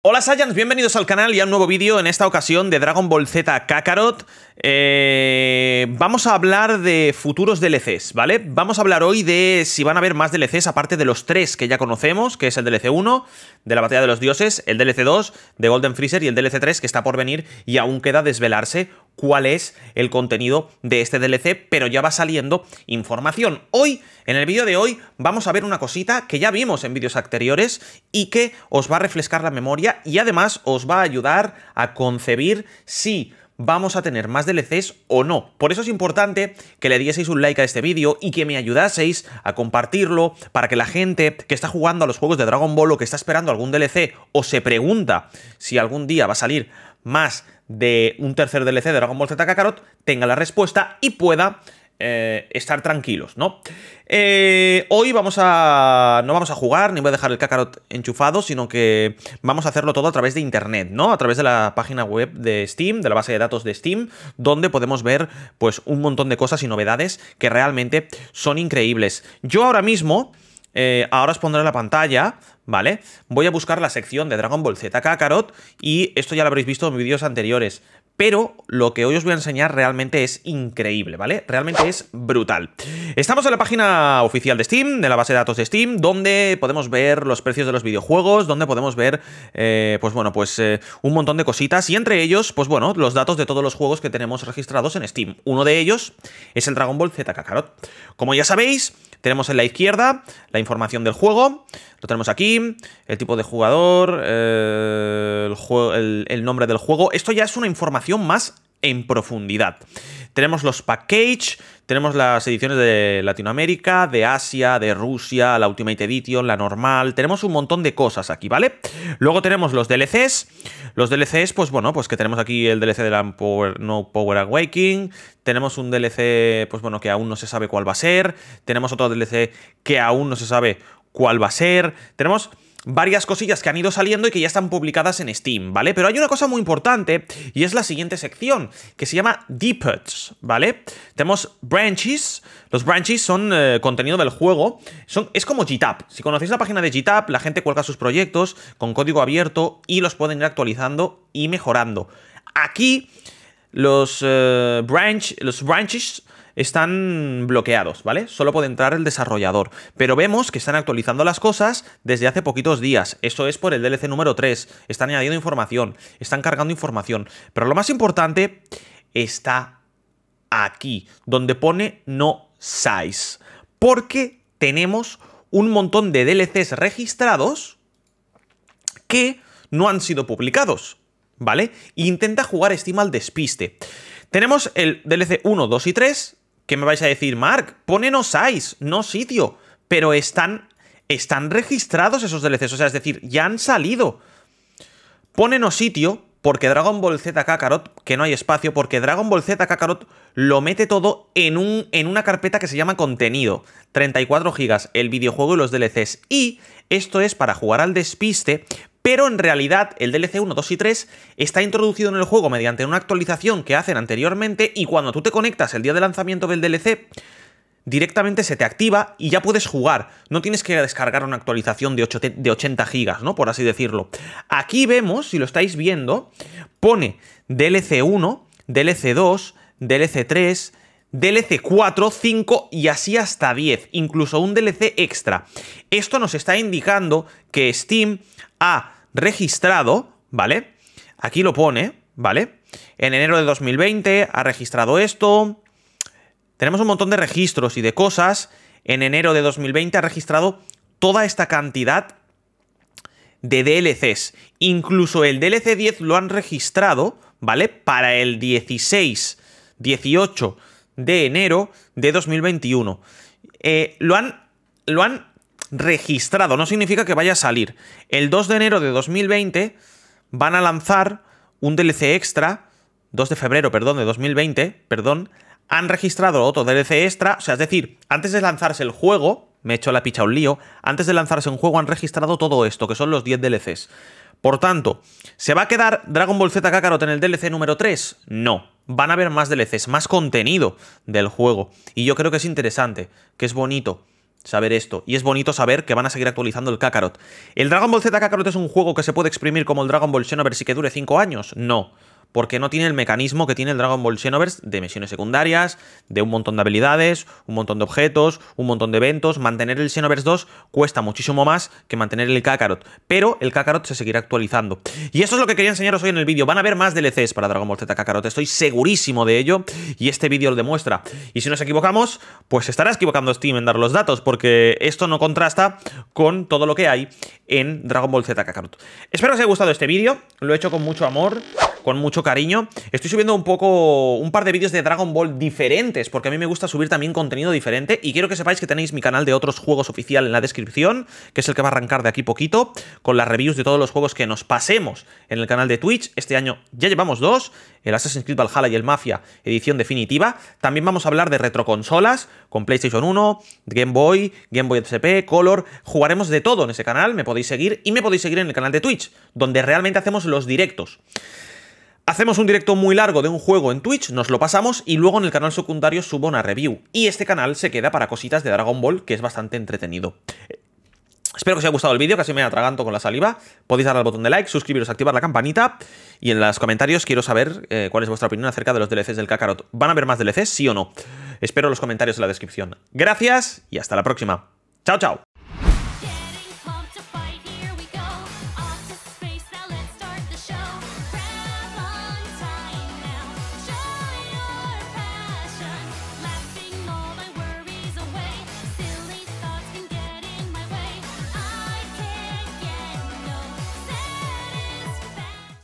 Hola Saiyans, bienvenidos al canal y a un nuevo vídeo, en esta ocasión de Dragon Ball Z Kakarot. Eh, vamos a hablar de futuros DLCs, ¿vale? Vamos a hablar hoy de si van a haber más DLCs aparte de los tres que ya conocemos, que es el DLC 1, de la Batalla de los Dioses, el DLC 2 de Golden Freezer y el DLC 3 que está por venir y aún queda desvelarse cuál es el contenido de este DLC, pero ya va saliendo información. Hoy, en el vídeo de hoy, vamos a ver una cosita que ya vimos en vídeos anteriores y que os va a refrescar la memoria y además os va a ayudar a concebir si vamos a tener más DLCs o no. Por eso es importante que le dieseis un like a este vídeo y que me ayudaseis a compartirlo para que la gente que está jugando a los juegos de Dragon Ball o que está esperando algún DLC o se pregunta si algún día va a salir más de un tercer DLC de Dragon Ball Z Kakarot tenga la respuesta y pueda eh, estar tranquilos, ¿no? Eh, hoy vamos a. No vamos a jugar, ni voy a dejar el Kakarot enchufado, sino que vamos a hacerlo todo a través de internet, ¿no? A través de la página web de Steam, de la base de datos de Steam, donde podemos ver, pues, un montón de cosas y novedades que realmente son increíbles. Yo ahora mismo. Eh, ahora os pondré la pantalla, ¿vale? Voy a buscar la sección de Dragon Ball Z Kakarot y esto ya lo habréis visto en vídeos anteriores pero lo que hoy os voy a enseñar realmente es increíble, ¿vale? Realmente es brutal. Estamos en la página oficial de Steam, de la base de datos de Steam, donde podemos ver los precios de los videojuegos, donde podemos ver, eh, pues bueno, pues eh, un montón de cositas y entre ellos, pues bueno, los datos de todos los juegos que tenemos registrados en Steam. Uno de ellos es el Dragon Ball Z Kakarot. Como ya sabéis, tenemos en la izquierda la información del juego, lo tenemos aquí, el tipo de jugador, eh, el nombre del juego. Esto ya es una información más en profundidad. Tenemos los package, tenemos las ediciones de Latinoamérica, de Asia, de Rusia, la Ultimate Edition, la normal, tenemos un montón de cosas aquí, ¿vale? Luego tenemos los DLCs, los DLCs, pues bueno, pues que tenemos aquí el DLC de la No Power Awakening, tenemos un DLC, pues bueno, que aún no se sabe cuál va a ser, tenemos otro DLC que aún no se sabe cuál va a ser, tenemos varias cosillas que han ido saliendo y que ya están publicadas en Steam, ¿vale? Pero hay una cosa muy importante y es la siguiente sección, que se llama Deepets, ¿vale? Tenemos branches, los branches son eh, contenido del juego, son, es como GitHub. Si conocéis la página de GitHub, la gente cuelga sus proyectos con código abierto y los pueden ir actualizando y mejorando. Aquí los, eh, branches, los branches están bloqueados, ¿vale? Solo puede entrar el desarrollador. Pero vemos que están actualizando las cosas desde hace poquitos días. Eso es por el DLC número 3. Están añadiendo información, están cargando información. Pero lo más importante está aquí, donde pone no size. Porque tenemos un montón de DLCs registrados que no han sido publicados, ¿vale? intenta jugar Steam al despiste. Tenemos el DLC 1, 2 y 3, ¿Qué me vais a decir, Mark, ponenos size, no sitio, pero están, están registrados esos DLCs, o sea, es decir, ya han salido. Ponenos sitio, porque Dragon Ball Z Kakarot, que no hay espacio, porque Dragon Ball Z Kakarot lo mete todo en, un, en una carpeta que se llama contenido. 34 GB, el videojuego y los DLCs. Y esto es para jugar al despiste, pero en realidad el DLC 1, 2 y 3 está introducido en el juego mediante una actualización que hacen anteriormente y cuando tú te conectas el día de lanzamiento del DLC, directamente se te activa y ya puedes jugar. No tienes que descargar una actualización de, de 80 GB, ¿no? Por así decirlo. Aquí vemos, si lo estáis viendo, pone DLC 1, DLC 2, DLC 3, DLC 4, 5 y así hasta 10, incluso un DLC extra. Esto nos está indicando que Steam ha registrado, ¿vale? Aquí lo pone, ¿vale? En enero de 2020 ha registrado esto. Tenemos un montón de registros y de cosas. En enero de 2020 ha registrado toda esta cantidad de DLCs. Incluso el DLC 10 lo han registrado, ¿vale? Para el 16, 18 de enero de 2021. Eh, lo, han, lo han registrado, no significa que vaya a salir. El 2 de enero de 2020 van a lanzar un DLC extra, 2 de febrero, perdón, de 2020, perdón, han registrado otro DLC extra, o sea, es decir, antes de lanzarse el juego, me he hecho la picha un lío, antes de lanzarse un juego han registrado todo esto, que son los 10 DLCs. Por tanto, ¿se va a quedar Dragon Ball Z Kakarot en el DLC número 3? No, van a haber más DLCs, más contenido del juego, y yo creo que es interesante, que es bonito saber esto. Y es bonito saber que van a seguir actualizando el Kakarot. ¿El Dragon Ball Z Kakarot es un juego que se puede exprimir como el Dragon Ball Xenoverse si que dure 5 años? No porque no tiene el mecanismo que tiene el Dragon Ball Xenoverse de misiones secundarias, de un montón de habilidades, un montón de objetos, un montón de eventos. Mantener el Xenoverse 2 cuesta muchísimo más que mantener el Kakarot, pero el Kakarot se seguirá actualizando. Y eso es lo que quería enseñaros hoy en el vídeo. Van a haber más DLCs para Dragon Ball Z Kakarot, estoy segurísimo de ello y este vídeo lo demuestra. Y si nos equivocamos, pues estarás equivocando Steam en dar los datos, porque esto no contrasta con todo lo que hay en Dragon Ball Z Kakarot. Espero que os haya gustado este vídeo, lo he hecho con mucho amor, con mucho cariño. Estoy subiendo un poco, un par de vídeos de Dragon Ball diferentes, porque a mí me gusta subir también contenido diferente. Y quiero que sepáis que tenéis mi canal de otros juegos oficial en la descripción, que es el que va a arrancar de aquí poquito, con las reviews de todos los juegos que nos pasemos en el canal de Twitch. Este año ya llevamos dos, el Assassin's Creed Valhalla y el Mafia, edición definitiva. También vamos a hablar de retroconsolas, con PlayStation 1, Game Boy, Game Boy SP, Color. Jugaremos de todo en ese canal, me podéis seguir y me podéis seguir en el canal de Twitch, donde realmente hacemos los directos. Hacemos un directo muy largo de un juego en Twitch, nos lo pasamos y luego en el canal secundario subo una review. Y este canal se queda para cositas de Dragon Ball, que es bastante entretenido. Espero que os haya gustado el vídeo, casi me atraganto con la saliva. Podéis dar al botón de like, suscribiros, activar la campanita. Y en los comentarios quiero saber eh, cuál es vuestra opinión acerca de los DLCs del Kakarot. ¿Van a haber más DLCs, sí o no? Espero los comentarios en la descripción. Gracias y hasta la próxima. Chao, chao.